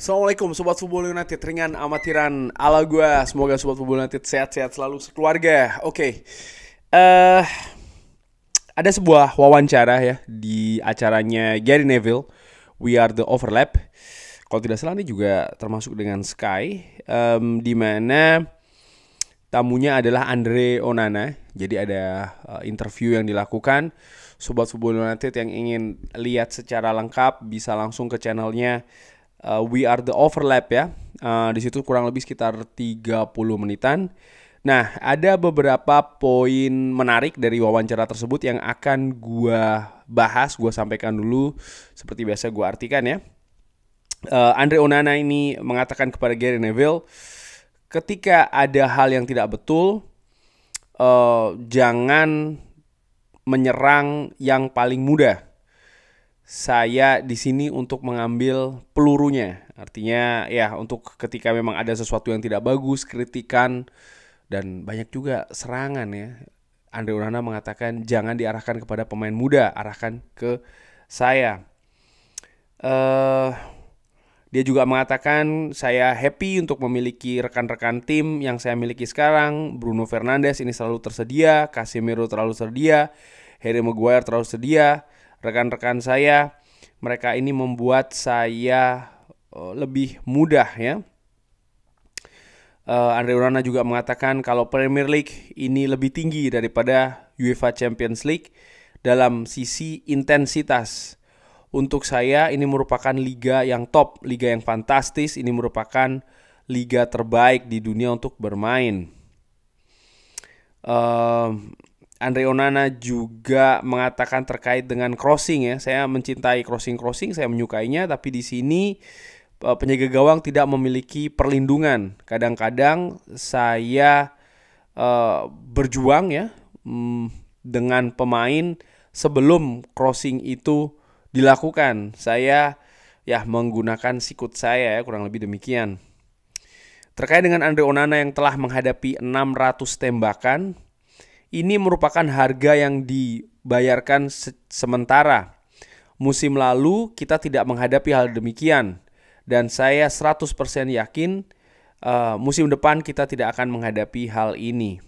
Assalamualaikum Sobat Football United Ringan amatiran ala gue Semoga Sobat Football United sehat-sehat selalu sekeluarga Oke okay. uh, eh, Ada sebuah wawancara ya Di acaranya Gary Neville We are the overlap Kalau tidak salah ini juga termasuk dengan Sky um, Dimana Tamunya adalah Andre Onana Jadi ada uh, interview yang dilakukan Sobat Football United yang ingin lihat secara lengkap Bisa langsung ke channelnya uh, We Are The Overlap ya. Uh, di situ kurang lebih sekitar 30 menitan. Nah, ada beberapa poin menarik dari wawancara tersebut yang akan gua bahas, gua sampaikan dulu seperti biasa gua artikan ya. Uh, Andre Onana ini mengatakan kepada Gary Neville, ketika ada hal yang tidak betul, uh, jangan menyerang yang paling mudah saya di sini untuk mengambil pelurunya. Artinya ya untuk ketika memang ada sesuatu yang tidak bagus, kritikan dan banyak juga serangan ya. Andre Unana mengatakan jangan diarahkan kepada pemain muda, arahkan ke saya. Uh, dia juga mengatakan saya happy untuk memiliki rekan-rekan tim yang saya miliki sekarang. Bruno Fernandes ini selalu tersedia, Casemiro terlalu tersedia, Harry Maguire terlalu tersedia rekan-rekan saya. Mereka ini membuat saya eh, lebih mudah ya. Uh, Andre Urana juga mengatakan kalau Premier League ini lebih tinggi daripada UEFA Champions League dalam sisi intensitas. Untuk saya ini merupakan liga yang top, liga yang fantastis, ini merupakan liga terbaik di dunia untuk bermain. Uh, Andre Onana juga mengatakan terkait dengan crossing ya. Saya mencintai crossing-crossing, saya menyukainya tapi di sini eh, penjaga gawang tidak memiliki perlindungan. Kadang-kadang saya uh, berjuang ya mm, dengan pemain sebelum crossing itu dilakukan. Saya ya menggunakan sikut saya ya kurang lebih demikian. Terkait dengan Andre Onana yang telah menghadapi 600 tembakan, ini merupakan harga yang dibayarkan se sementara. Musim lalu kita tidak menghadapi hal demikian dan saya 100% yakin uh, musim depan kita tidak akan menghadapi hal ini.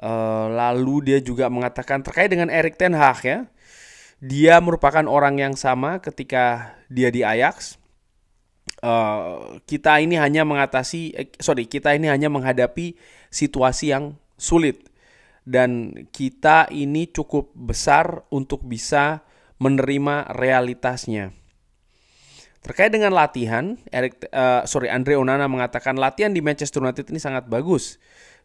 Uh, lalu dia juga mengatakan terkait dengan Erik Ten Hag ya. Dia merupakan orang yang sama ketika dia di Ajax. Uh, kita ini hanya mengatasi eh, sorry kita ini hanya menghadapi situasi yang sulit dan kita ini cukup besar untuk bisa menerima realitasnya. Terkait dengan latihan, Eric, uh, sorry Andre Onana mengatakan latihan di Manchester United ini sangat bagus.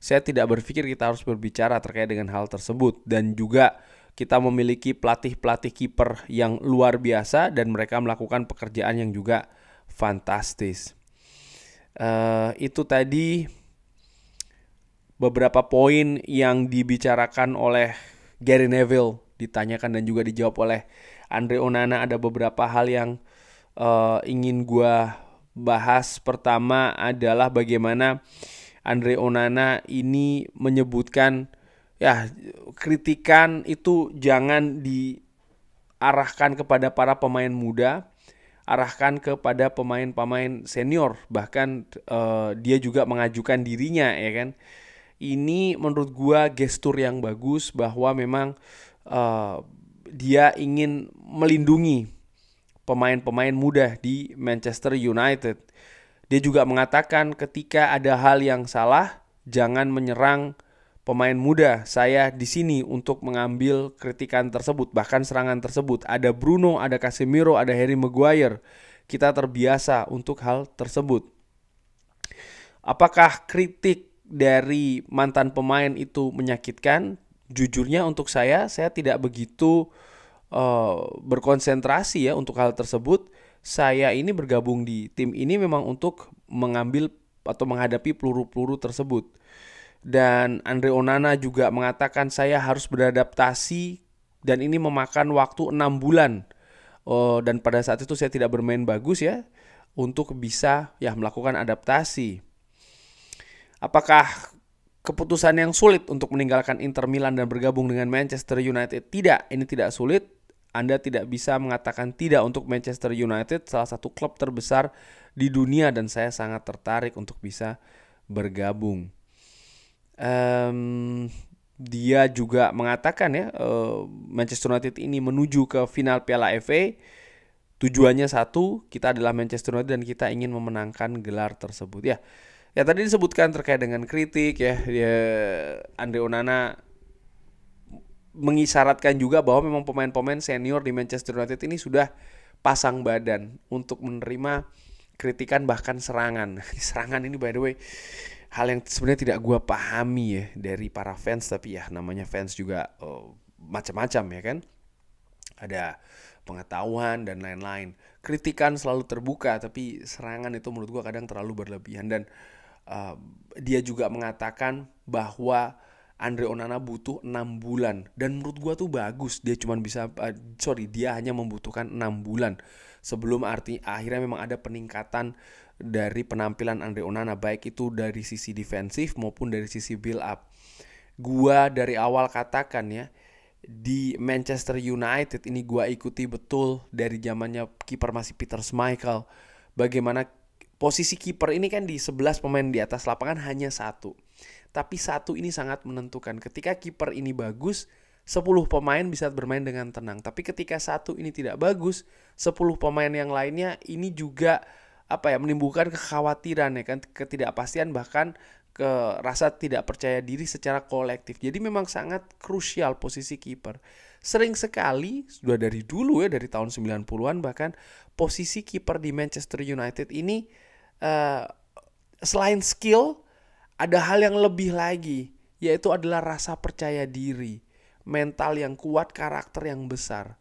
Saya tidak berpikir kita harus berbicara terkait dengan hal tersebut dan juga kita memiliki pelatih-pelatih kiper yang luar biasa dan mereka melakukan pekerjaan yang juga fantastis. Uh, itu tadi beberapa poin yang dibicarakan oleh Gary Neville ditanyakan dan juga dijawab oleh Andre Onana ada beberapa hal yang uh, ingin gue bahas pertama adalah bagaimana Andre Onana ini menyebutkan ya kritikan itu jangan diarahkan kepada para pemain muda arahkan kepada pemain-pemain senior bahkan uh, dia juga mengajukan dirinya ya kan ini menurut gue gestur yang bagus bahwa memang uh, dia ingin melindungi pemain-pemain muda di Manchester United. Dia juga mengatakan ketika ada hal yang salah jangan menyerang pemain muda. Saya di sini untuk mengambil kritikan tersebut, bahkan serangan tersebut. Ada Bruno, ada Casemiro, ada Harry Maguire. Kita terbiasa untuk hal tersebut. Apakah kritik dari mantan pemain itu menyakitkan, jujurnya untuk saya saya tidak begitu uh, berkonsentrasi ya untuk hal tersebut. Saya ini bergabung di tim ini memang untuk mengambil atau menghadapi peluru-peluru tersebut. Dan Andre Onana juga mengatakan saya harus beradaptasi dan ini memakan waktu enam bulan. Uh, dan pada saat itu saya tidak bermain bagus ya untuk bisa ya melakukan adaptasi. Apakah keputusan yang sulit untuk meninggalkan Inter Milan dan bergabung dengan Manchester United? Tidak, ini tidak sulit. Anda tidak bisa mengatakan tidak untuk Manchester United, salah satu klub terbesar di dunia dan saya sangat tertarik untuk bisa bergabung. Um, dia juga mengatakan ya uh, Manchester United ini menuju ke final Piala FA tujuannya satu kita adalah Manchester United dan kita ingin memenangkan gelar tersebut ya Ya tadi disebutkan terkait dengan kritik ya, dia ya, Andre Onana mengisyaratkan juga bahwa memang pemain-pemain senior di Manchester United ini sudah pasang badan untuk menerima kritikan bahkan serangan. serangan ini by the way hal yang sebenarnya tidak gua pahami ya dari para fans tapi ya namanya fans juga oh, macam-macam ya kan. Ada pengetahuan dan lain-lain. Kritikan selalu terbuka tapi serangan itu menurut gua kadang terlalu berlebihan dan Ehm, dia juga mengatakan bahwa Andre Onana butuh 6 bulan dan menurut gua tuh bagus dia cuman bisa uh, sorry dia hanya membutuhkan 6 bulan sebelum arti akhirnya memang ada peningkatan dari penampilan Andre Onana baik itu dari sisi defensif maupun dari sisi build up. Gua dari awal katakan ya di Manchester United ini gua ikuti betul dari zamannya kiper masih Peter Schmeichel bagaimana Posisi kiper ini kan di sebelas pemain di atas lapangan hanya satu. Tapi satu ini sangat menentukan. Ketika kiper ini bagus, sepuluh pemain bisa bermain dengan tenang. Tapi ketika satu ini tidak bagus, sepuluh pemain yang lainnya ini juga apa ya menimbulkan kekhawatiran ya kan ketidakpastian bahkan ke rasa tidak percaya diri secara kolektif. Jadi memang sangat krusial posisi kiper. Sering sekali sudah dari dulu ya dari tahun 90-an bahkan posisi kiper di Manchester United ini Eh, selain skill ada hal yang lebih lagi yaitu adalah rasa percaya diri, mental yang kuat, karakter yang besar.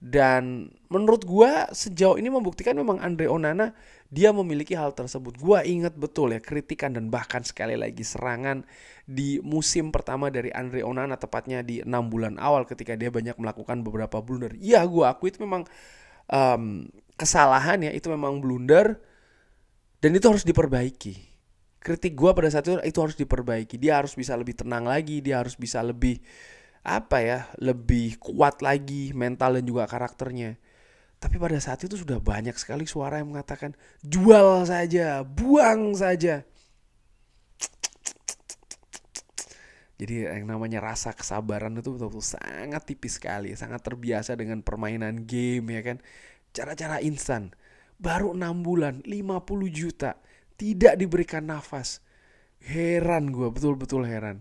Dan menurut gua sejauh ini membuktikan memang Andre Onana dia memiliki hal tersebut. gua ingat betul ya kritikan dan bahkan sekali lagi serangan di musim pertama dari Andre Onana tepatnya di enam bulan awal ketika dia banyak melakukan beberapa blunder. Iya gua akui itu memang um, kesalahan ya itu memang blunder dan itu harus diperbaiki kritik gue pada saat itu itu harus diperbaiki dia harus bisa lebih tenang lagi dia harus bisa lebih apa ya lebih kuat lagi mental dan juga karakternya tapi pada saat itu sudah banyak sekali suara yang mengatakan jual saja buang saja jadi yang namanya rasa kesabaran itu betul-betul sangat tipis sekali sangat terbiasa dengan permainan game ya kan cara-cara instan baru enam bulan 50 juta tidak diberikan nafas heran gue betul-betul heran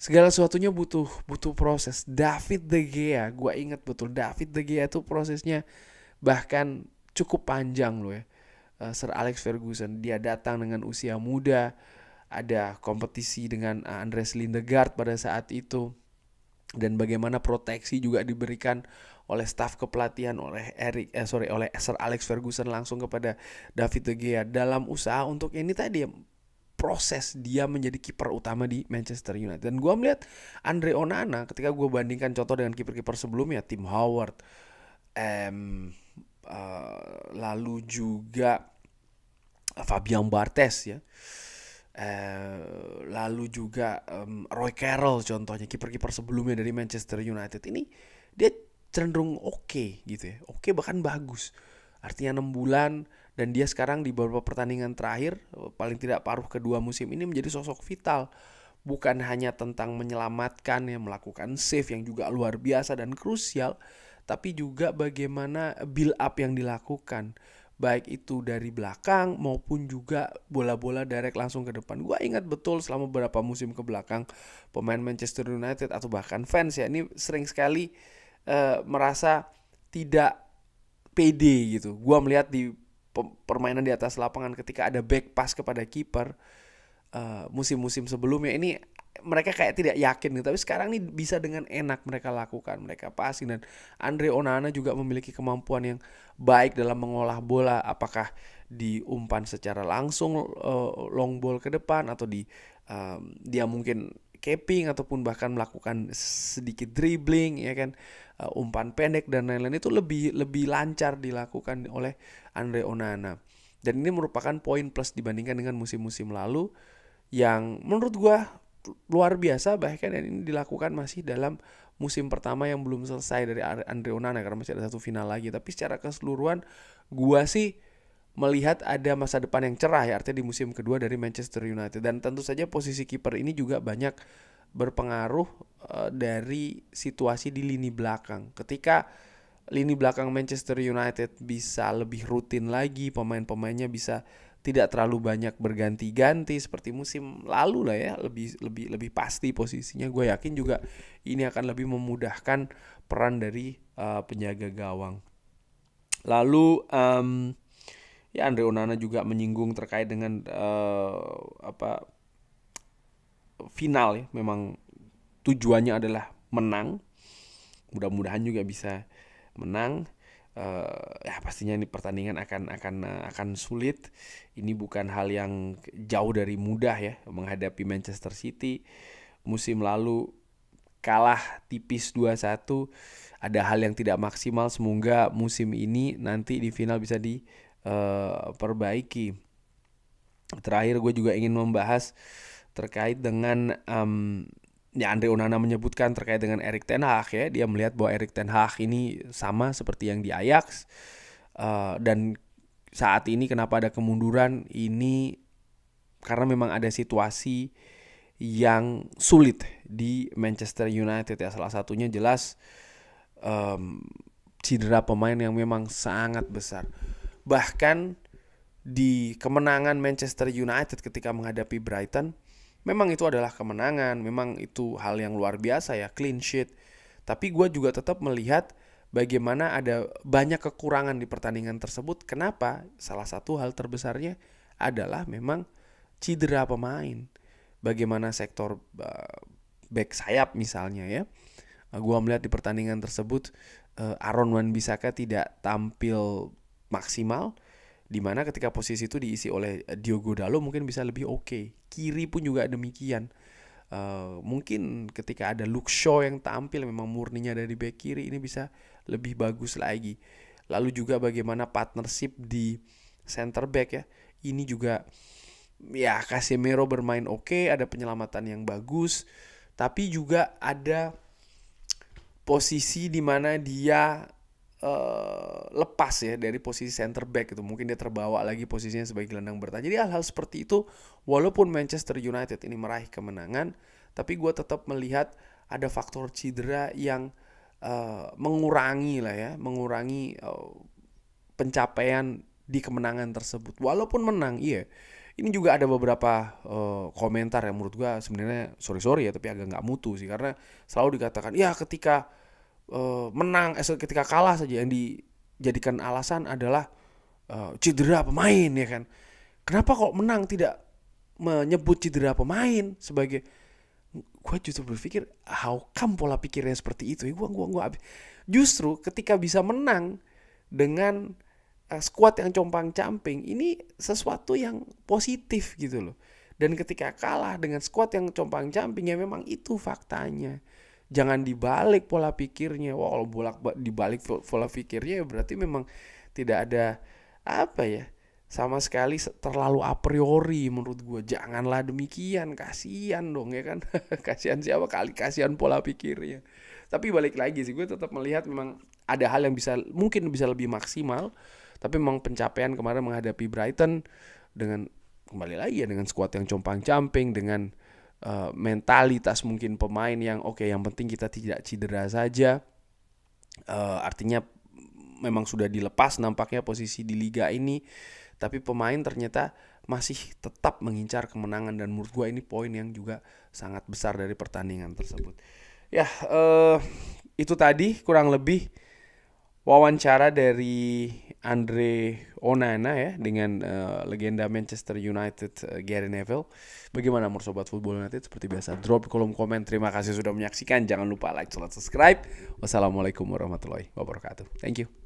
segala sesuatunya butuh butuh proses David de Gea gue inget betul David de Gea itu prosesnya bahkan cukup panjang loh ya eh, Sir Alex Ferguson dia datang dengan usia muda ada kompetisi dengan eh, Andres Lindegaard pada saat itu dan bagaimana proteksi juga diberikan oleh staf kepelatihan oleh Eric eh sorry oleh Sir Alex Ferguson langsung kepada David De Gea dalam usaha untuk ini tadi ya, proses dia menjadi kiper utama di Manchester United. Dan gue melihat Andre Onana ketika gue bandingkan contoh dengan kiper-kiper sebelumnya, Tim Howard, em, uh, eh, lalu juga Fabian Bartes ya. Eh, lalu juga um, Roy Carroll contohnya kiper-kiper sebelumnya dari Manchester United ini dia cenderung oke okay, gitu ya oke okay, bahkan bagus artinya enam bulan dan dia sekarang di beberapa pertandingan terakhir eh, paling tidak paruh kedua musim ini menjadi sosok vital bukan hanya tentang menyelamatkan yang melakukan save yang juga luar biasa dan krusial tapi juga bagaimana build up yang dilakukan baik itu dari belakang maupun juga bola-bola direct langsung ke depan. Gua ingat betul selama beberapa musim ke belakang pemain Manchester United atau bahkan fans ya ini sering sekali uh, merasa tidak pede gitu. Gua melihat di permainan di atas lapangan ketika ada back pass kepada kiper uh, eh, musim -musim sebelumnya ini mereka kayak tidak yakin gitu tapi sekarang nih bisa dengan enak mereka lakukan mereka passing dan Andre Onana juga memiliki kemampuan yang baik dalam mengolah bola apakah diumpan secara langsung uh, long ball ke depan atau di um, dia mungkin capping ataupun bahkan melakukan sedikit dribbling ya kan uh, umpan pendek dan lain-lain itu lebih lebih lancar dilakukan oleh Andre Onana dan ini merupakan poin plus dibandingkan dengan musim-musim lalu yang menurut gua luar biasa bahkan dan ini dilakukan masih dalam musim pertama yang belum selesai dari Andre Onana karena masih ada satu final lagi tapi secara keseluruhan gua sih melihat ada masa depan yang cerah ya artinya di musim kedua dari Manchester United dan tentu saja posisi kiper ini juga banyak berpengaruh uh, dari situasi di lini belakang ketika lini belakang Manchester United bisa lebih rutin lagi pemain-pemainnya bisa tidak terlalu banyak berganti-ganti seperti musim lalu lah ya lebih lebih lebih pasti posisinya gue yakin juga ini akan lebih memudahkan peran dari uh, penjaga gawang lalu um, ya Andre Onana juga menyinggung terkait dengan uh, apa final ya memang tujuannya adalah menang mudah-mudahan juga bisa menang uh, ya pastinya ini pertandingan akan akan uh, akan sulit. Ini bukan hal yang jauh dari mudah ya menghadapi Manchester City. Musim lalu kalah tipis 2-1. Ada hal yang tidak maksimal semoga musim ini nanti di final bisa diperbaiki. Eh, uh, Terakhir gue juga ingin membahas terkait dengan um, ya Andre Onana menyebutkan terkait dengan Erik Ten Hag ya dia melihat bahwa Erik Ten Hag ini sama seperti yang di Ajax uh, dan saat ini kenapa ada kemunduran ini karena memang ada situasi yang sulit di Manchester United ya salah satunya jelas um, cedera pemain yang memang sangat besar bahkan di kemenangan Manchester United ketika menghadapi Brighton memang itu adalah kemenangan, memang itu hal yang luar biasa ya, clean sheet. Tapi gue juga tetap melihat bagaimana ada banyak kekurangan di pertandingan tersebut. Kenapa? Salah satu hal terbesarnya adalah memang cedera pemain. Bagaimana sektor eh, back sayap misalnya ya. Eh, gue melihat di pertandingan tersebut eh, Aaron Wan Bisaka tidak tampil maksimal Dimana ketika posisi itu diisi oleh eh, Diogo Dalo mungkin bisa lebih oke. Okay. Kiri pun juga demikian. Uh, mungkin ketika ada look show yang tampil memang murninya dari back kiri ini bisa lebih bagus lagi. Lalu juga bagaimana partnership di center back ya. Ini juga ya Casemiro bermain oke, okay, ada penyelamatan yang bagus, tapi juga ada posisi dimana dia Eh, lepas ya dari posisi center back itu mungkin dia terbawa lagi posisinya sebagai gelandang bertahan jadi hal-hal seperti itu walaupun Manchester United ini meraih kemenangan tapi gue tetap melihat ada faktor cedera yang uh, mengurangi lah ya mengurangi uh, pencapaian di kemenangan tersebut walaupun menang iya ini juga ada beberapa uh, komentar yang menurut gue sebenarnya sorry sorry ya tapi agak nggak mutu sih karena selalu dikatakan ya ketika Eh, menang eh, ketika kalah saja yang dijadikan alasan adalah uh, cedera pemain ya kan kenapa kok menang tidak menyebut cedera pemain sebagai gue justru berpikir how come pola pikirnya seperti itu gue gua gua justru ketika bisa menang dengan uh, squad yang compang camping ini sesuatu yang positif gitu loh dan ketika kalah dengan squad yang compang camping ya memang itu faktanya jangan dibalik pola pikirnya wah kalau bolak dibalik pola pikirnya berarti memang tidak ada apa ya sama sekali terlalu a priori menurut gue janganlah demikian kasihan dong ya kan kasihan siapa kali kasihan pola pikirnya tapi balik lagi sih gue tetap melihat memang ada hal yang bisa mungkin bisa lebih maksimal tapi memang pencapaian kemarin menghadapi Brighton dengan kembali lagi ya dengan skuad yang compang camping dengan uh, mentalitas mungkin pemain yang oke okay, yang penting kita tidak cedera saja uh, artinya memang sudah dilepas nampaknya posisi di liga ini tapi pemain ternyata masih tetap mengincar kemenangan dan menurut gue ini poin yang juga sangat besar dari pertandingan tersebut ya uh, itu tadi kurang lebih wawancara dari Andre Onana ya dengan uh, legenda Manchester United uh, Gary Neville. Bagaimana menurut sobat football United seperti biasa drop kolom komen. Terima kasih sudah menyaksikan. Jangan lupa like, subscribe. Wassalamualaikum warahmatullahi wabarakatuh. Thank you.